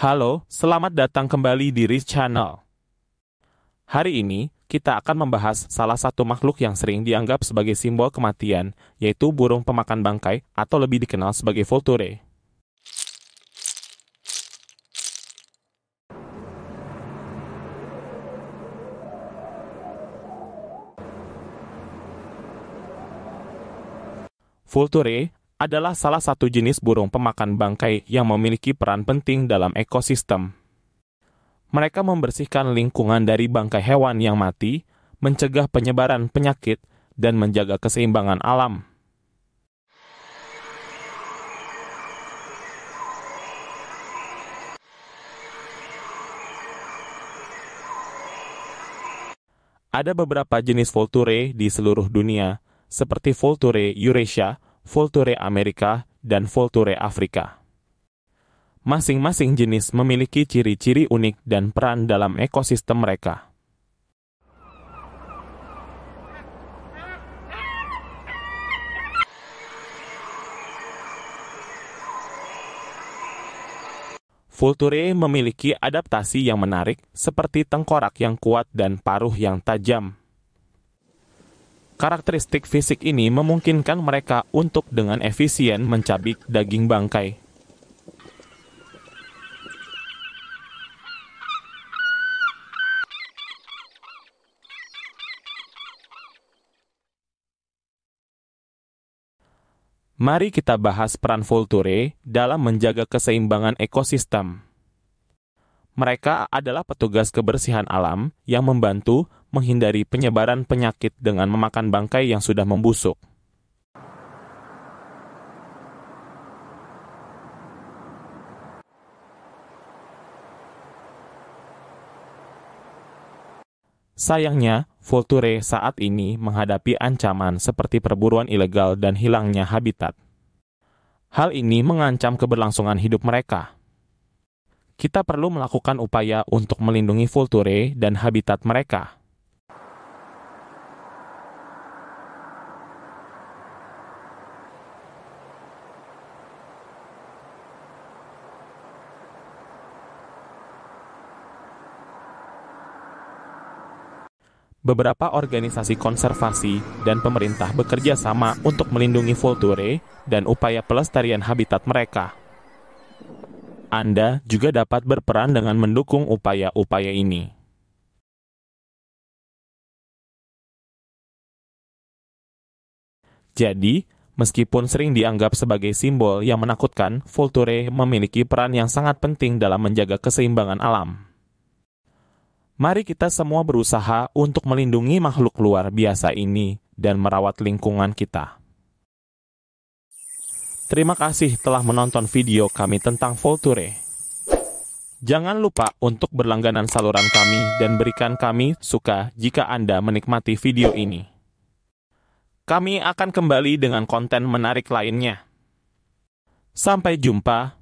Halo, selamat datang kembali di Rich Channel. Hari ini, kita akan membahas salah satu makhluk yang sering dianggap sebagai simbol kematian, yaitu burung pemakan bangkai atau lebih dikenal sebagai vulture. Vulture adalah salah satu jenis burung pemakan bangkai yang memiliki peran penting dalam ekosistem. Mereka membersihkan lingkungan dari bangkai hewan yang mati, mencegah penyebaran penyakit, dan menjaga keseimbangan alam. Ada beberapa jenis vulture di seluruh dunia, seperti vulture Eurasia, Volture Amerika, dan Volture Afrika. Masing-masing jenis memiliki ciri-ciri unik dan peran dalam ekosistem mereka. Vulturae memiliki adaptasi yang menarik, seperti tengkorak yang kuat dan paruh yang tajam. Karakteristik fisik ini memungkinkan mereka untuk dengan efisien mencabik daging bangkai. Mari kita bahas peran vulture dalam menjaga keseimbangan ekosistem. Mereka adalah petugas kebersihan alam yang membantu menghindari penyebaran penyakit dengan memakan bangkai yang sudah membusuk. Sayangnya, Volture saat ini menghadapi ancaman seperti perburuan ilegal dan hilangnya habitat. Hal ini mengancam keberlangsungan hidup mereka. Kita perlu melakukan upaya untuk melindungi Volture dan habitat mereka. beberapa organisasi konservasi dan pemerintah bekerja sama untuk melindungi vulture dan upaya pelestarian habitat mereka. Anda juga dapat berperan dengan mendukung upaya-upaya ini. Jadi, meskipun sering dianggap sebagai simbol yang menakutkan, vulture memiliki peran yang sangat penting dalam menjaga keseimbangan alam. Mari kita semua berusaha untuk melindungi makhluk luar biasa ini dan merawat lingkungan kita. Terima kasih telah menonton video kami tentang Volture. Jangan lupa untuk berlangganan saluran kami dan berikan kami suka jika Anda menikmati video ini. Kami akan kembali dengan konten menarik lainnya. Sampai jumpa.